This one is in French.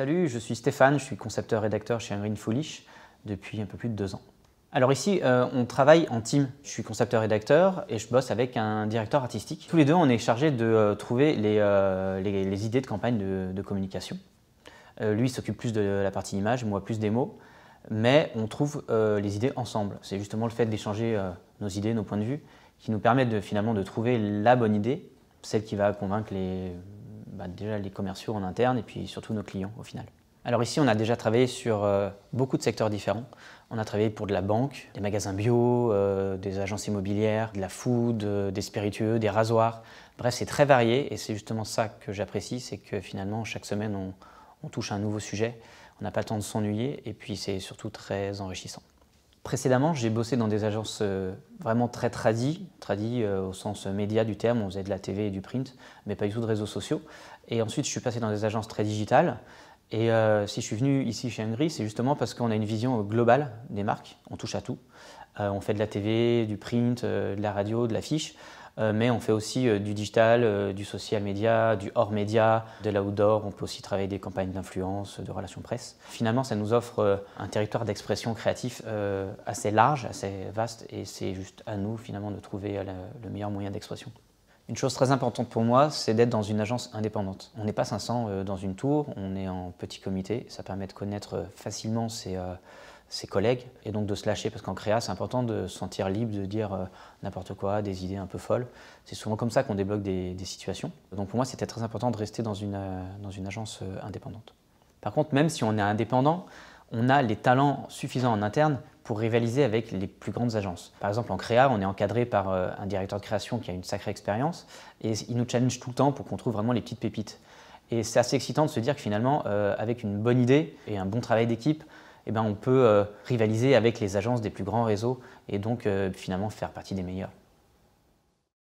Salut, je suis Stéphane, je suis concepteur-rédacteur chez Green Foolish depuis un peu plus de deux ans. Alors ici, euh, on travaille en team. Je suis concepteur-rédacteur et je bosse avec un directeur artistique. Tous les deux, on est chargé de euh, trouver euh, les, les, idées de campagne de, communication. lui s'occupe plus de la partie image, moi plus des mots, mais on trouve les idées ensemble. C'est justement le fait d'échanger nos idées, nos points de vue, qui nous permet de, finalement de trouver la bonne idée, celle qui va convaincre les, bah, déjà les commerciaux en interne et puis surtout nos clients au final. Alors ici, on a déjà travaillé sur euh, beaucoup de secteurs différents. On a travaillé pour de la banque, des magasins bio, euh, des agences immobilières, de la food, euh, des spiritueux, des rasoirs. Bref, c'est très varié et c'est justement ça que j'apprécie, c'est que finalement, chaque semaine, on, on touche un nouveau sujet. On n'a pas le temps de s'ennuyer et puis c'est surtout très enrichissant. Précédemment, j'ai bossé dans des agences euh, vraiment très tradies, tradies euh, au sens euh, média du terme, on faisait de la TV et du print, mais pas du tout de réseaux sociaux. Et ensuite, je suis passé dans des agences très digitales, et euh, si je suis venu ici chez Hungry, c'est justement parce qu'on a une vision globale des marques, on touche à tout. Euh, on fait de la TV, du print, euh, de la radio, de l'affiche, mais on fait aussi du digital, du social media, du hors média, de l'outdoor. On peut aussi travailler des campagnes d'influence, de relations presse. Finalement, ça nous offre un territoire d'expression créatif assez large, assez vaste, et c'est juste à nous finalement de trouver le meilleur moyen d'expression. Une chose très importante pour moi, c'est d'être dans une agence indépendante. On n'est pas 500 euh, dans une tour, on est en petit comité. Ça permet de connaître euh, facilement euh, ses, collègues et donc de se lâcher parce qu'en créa, c'est important de se sentir libre, de dire n'importe quoi, des idées un peu folles. C'est souvent comme ça qu'on débloque des, situations. Donc pour moi, c'était très important de rester dans une, dans une agence indépendante. Par contre, même si on est indépendant, on a les talents suffisants en interne pour rivaliser avec les plus grandes agences. Par exemple, en créa, on est encadré par euh, un directeur de création qui a une sacrée expérience et il nous challenge tout le temps pour qu'on trouve vraiment les petites pépites. Et c'est assez excitant de se dire que finalement, euh, avec une bonne idée et un bon travail d'équipe, eh ben, on peut euh, rivaliser avec les agences des plus grands réseaux et donc finalement faire partie des meilleurs.